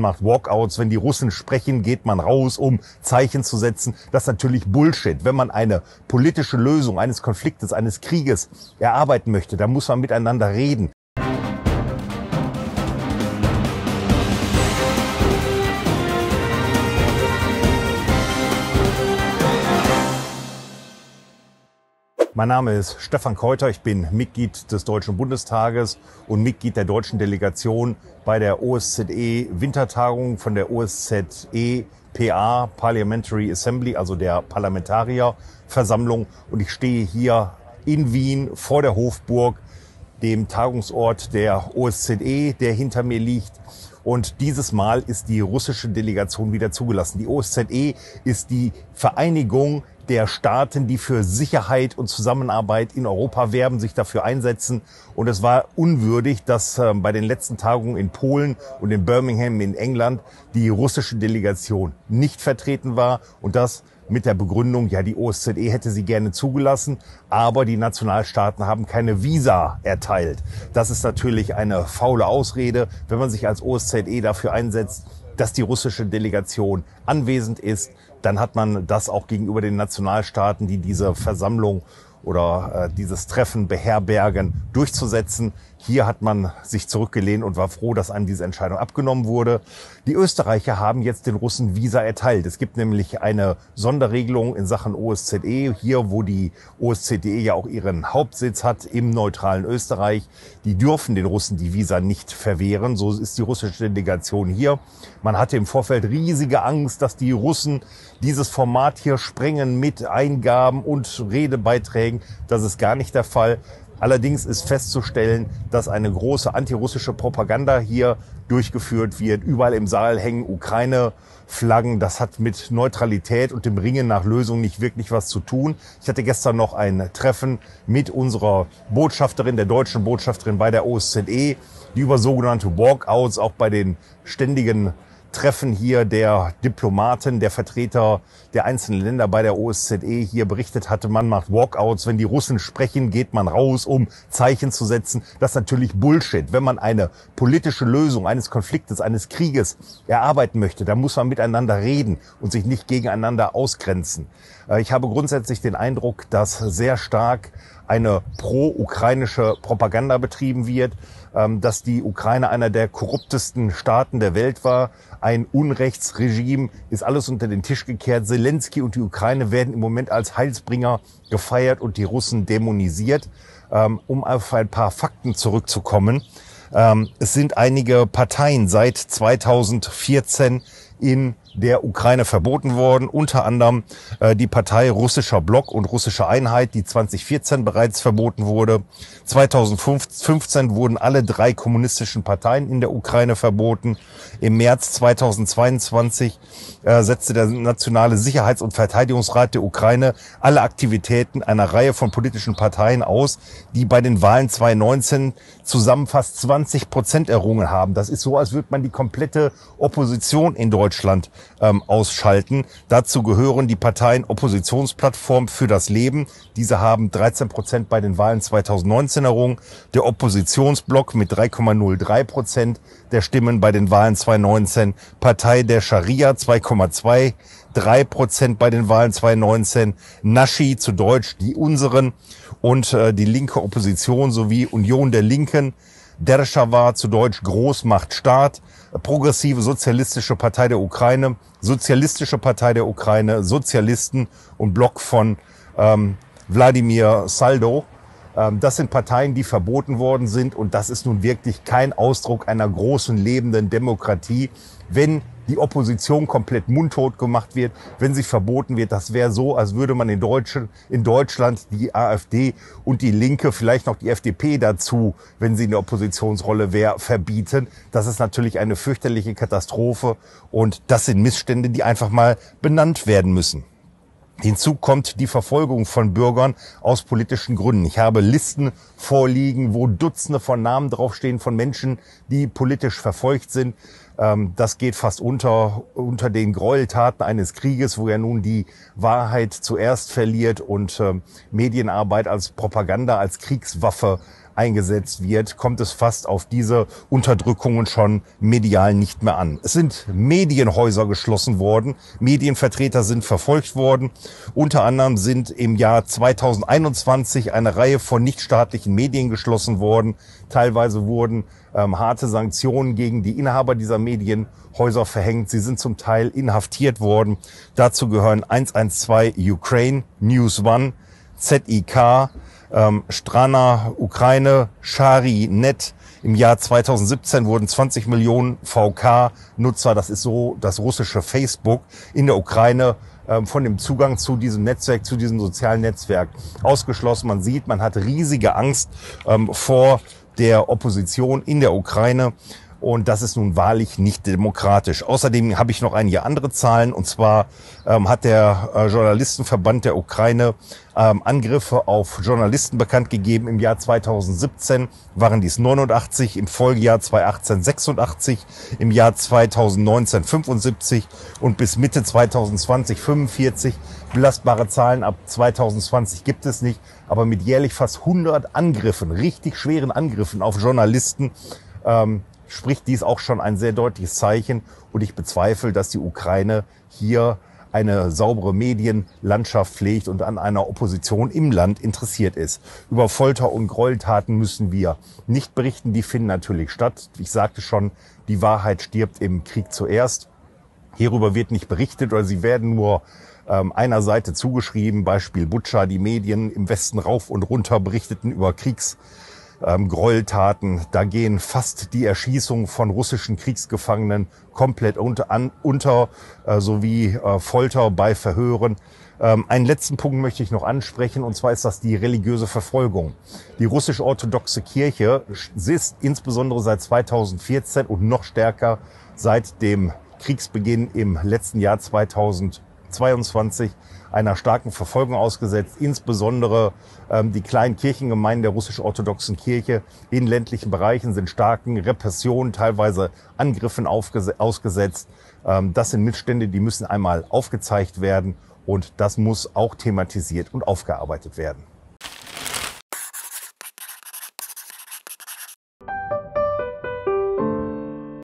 man macht Walkouts, wenn die Russen sprechen, geht man raus, um Zeichen zu setzen. Das ist natürlich Bullshit. Wenn man eine politische Lösung eines Konfliktes, eines Krieges erarbeiten möchte, dann muss man miteinander reden. Mein Name ist Stefan Keuter, ich bin Mitglied des Deutschen Bundestages und Mitglied der deutschen Delegation bei der OSZE Wintertagung von der OSZE PA Parliamentary Assembly, also der Parlamentarierversammlung. Und ich stehe hier in Wien vor der Hofburg, dem Tagungsort der OSZE, der hinter mir liegt. Und dieses Mal ist die russische Delegation wieder zugelassen. Die OSZE ist die Vereinigung der Staaten, die für Sicherheit und Zusammenarbeit in Europa werben, sich dafür einsetzen. Und es war unwürdig, dass äh, bei den letzten Tagungen in Polen und in Birmingham in England die russische Delegation nicht vertreten war und das mit der Begründung, ja, die OSZE hätte sie gerne zugelassen, aber die Nationalstaaten haben keine Visa erteilt. Das ist natürlich eine faule Ausrede, wenn man sich als OSZE dafür einsetzt, dass die russische Delegation anwesend ist, dann hat man das auch gegenüber den Nationalstaaten, die diese Versammlung oder äh, dieses Treffen beherbergen, durchzusetzen. Hier hat man sich zurückgelehnt und war froh, dass einem diese Entscheidung abgenommen wurde. Die Österreicher haben jetzt den Russen Visa erteilt. Es gibt nämlich eine Sonderregelung in Sachen OSZE, hier wo die OSZE ja auch ihren Hauptsitz hat im neutralen Österreich. Die dürfen den Russen die Visa nicht verwehren. So ist die russische Delegation hier. Man hatte im Vorfeld riesige Angst, dass die Russen dieses Format hier sprengen mit Eingaben und Redebeiträgen zeigen. Das ist gar nicht der Fall. Allerdings ist festzustellen, dass eine große antirussische Propaganda hier durchgeführt wird. Überall im Saal hängen Ukraine-Flaggen. Das hat mit Neutralität und dem Ringen nach Lösungen nicht wirklich was zu tun. Ich hatte gestern noch ein Treffen mit unserer Botschafterin, der deutschen Botschafterin bei der OSZE, die über sogenannte Walkouts auch bei den ständigen Treffen hier der Diplomaten, der Vertreter der einzelnen Länder bei der OSZE hier berichtet hatte, man macht Walkouts, wenn die Russen sprechen, geht man raus, um Zeichen zu setzen. Das ist natürlich Bullshit. Wenn man eine politische Lösung eines Konfliktes, eines Krieges erarbeiten möchte, dann muss man miteinander reden und sich nicht gegeneinander ausgrenzen. Äh, ich habe grundsätzlich den Eindruck, dass sehr stark eine pro-ukrainische Propaganda betrieben wird, ähm, dass die Ukraine einer der korruptesten Staaten der Welt war, ein Unrechtsregime, ist alles unter den Tisch gekehrt. Zelensky und die Ukraine werden im Moment als Heilsbringer gefeiert und die Russen dämonisiert. Ähm, um auf ein paar Fakten zurückzukommen. Ähm, es sind einige Parteien seit 2014 in der Ukraine verboten worden. Unter anderem äh, die Partei Russischer Block und Russische Einheit, die 2014 bereits verboten wurde. 2015 wurden alle drei kommunistischen Parteien in der Ukraine verboten. Im März 2022 äh, setzte der Nationale Sicherheits- und Verteidigungsrat der Ukraine alle Aktivitäten einer Reihe von politischen Parteien aus, die bei den Wahlen 2019 zusammen fast 20 Prozent errungen haben. Das ist so, als würde man die komplette Opposition in Deutschland ähm, ausschalten. Dazu gehören die Parteien Oppositionsplattform für das Leben. Diese haben 13 Prozent bei den Wahlen 2019 errungen. Der Oppositionsblock mit 3,03 Prozent der Stimmen bei den Wahlen 2019. Partei der Scharia 2,23 Prozent bei den Wahlen 2019, Naschi zu Deutsch die unseren und äh, die linke Opposition sowie Union der Linken Dershava, zu Deutsch Großmacht Staat, Progressive Sozialistische Partei der Ukraine, Sozialistische Partei der Ukraine, Sozialisten und Block von ähm, Wladimir Saldo. Ähm, das sind Parteien, die verboten worden sind und das ist nun wirklich kein Ausdruck einer großen lebenden Demokratie, wenn die Opposition komplett mundtot gemacht wird, wenn sie verboten wird. Das wäre so, als würde man in, Deutschen, in Deutschland die AfD und die Linke, vielleicht noch die FDP dazu, wenn sie in der Oppositionsrolle wäre, verbieten. Das ist natürlich eine fürchterliche Katastrophe und das sind Missstände, die einfach mal benannt werden müssen. Hinzu kommt die Verfolgung von Bürgern aus politischen Gründen. Ich habe Listen vorliegen, wo Dutzende von Namen draufstehen von Menschen, die politisch verfolgt sind. Ähm, das geht fast unter, unter den Gräueltaten eines Krieges, wo er nun die Wahrheit zuerst verliert und ähm, Medienarbeit als Propaganda, als Kriegswaffe eingesetzt wird, kommt es fast auf diese Unterdrückungen schon medial nicht mehr an. Es sind Medienhäuser geschlossen worden, Medienvertreter sind verfolgt worden. Unter anderem sind im Jahr 2021 eine Reihe von nichtstaatlichen Medien geschlossen worden. Teilweise wurden ähm, harte Sanktionen gegen die Inhaber dieser Medienhäuser verhängt. Sie sind zum Teil inhaftiert worden. Dazu gehören 112 Ukraine, News One, ZIK, ähm, Strana, Ukraine, Shari, Net. Im Jahr 2017 wurden 20 Millionen VK-Nutzer, das ist so das russische Facebook, in der Ukraine ähm, von dem Zugang zu diesem Netzwerk, zu diesem sozialen Netzwerk ausgeschlossen. Man sieht, man hat riesige Angst ähm, vor der Opposition in der Ukraine. Und das ist nun wahrlich nicht demokratisch. Außerdem habe ich noch einige andere Zahlen. Und zwar ähm, hat der äh, Journalistenverband der Ukraine ähm, Angriffe auf Journalisten bekannt gegeben. Im Jahr 2017 waren dies 89, im Folgejahr 2018 86, im Jahr 2019 75 und bis Mitte 2020 45. Belastbare Zahlen ab 2020 gibt es nicht. Aber mit jährlich fast 100 Angriffen, richtig schweren Angriffen auf Journalisten, ähm, spricht dies auch schon ein sehr deutliches Zeichen. Und ich bezweifle, dass die Ukraine hier eine saubere Medienlandschaft pflegt und an einer Opposition im Land interessiert ist. Über Folter und Gräueltaten müssen wir nicht berichten. Die finden natürlich statt. Ich sagte schon, die Wahrheit stirbt im Krieg zuerst. Hierüber wird nicht berichtet oder sie werden nur ähm, einer Seite zugeschrieben. Beispiel Butscha, die Medien im Westen rauf und runter berichteten über Kriegs ähm, Gräueltaten. Da gehen fast die Erschießungen von russischen Kriegsgefangenen komplett unter, an, unter äh, sowie äh, Folter bei Verhören. Ähm, einen letzten Punkt möchte ich noch ansprechen, und zwar ist das die religiöse Verfolgung. Die russisch-orthodoxe Kirche ist insbesondere seit 2014 und noch stärker seit dem Kriegsbeginn im letzten Jahr 2000 22 einer starken Verfolgung ausgesetzt, insbesondere ähm, die kleinen Kirchengemeinden der russisch-orthodoxen Kirche in ländlichen Bereichen sind starken Repressionen, teilweise Angriffen ausgesetzt. Ähm, das sind Missstände, die müssen einmal aufgezeigt werden und das muss auch thematisiert und aufgearbeitet werden.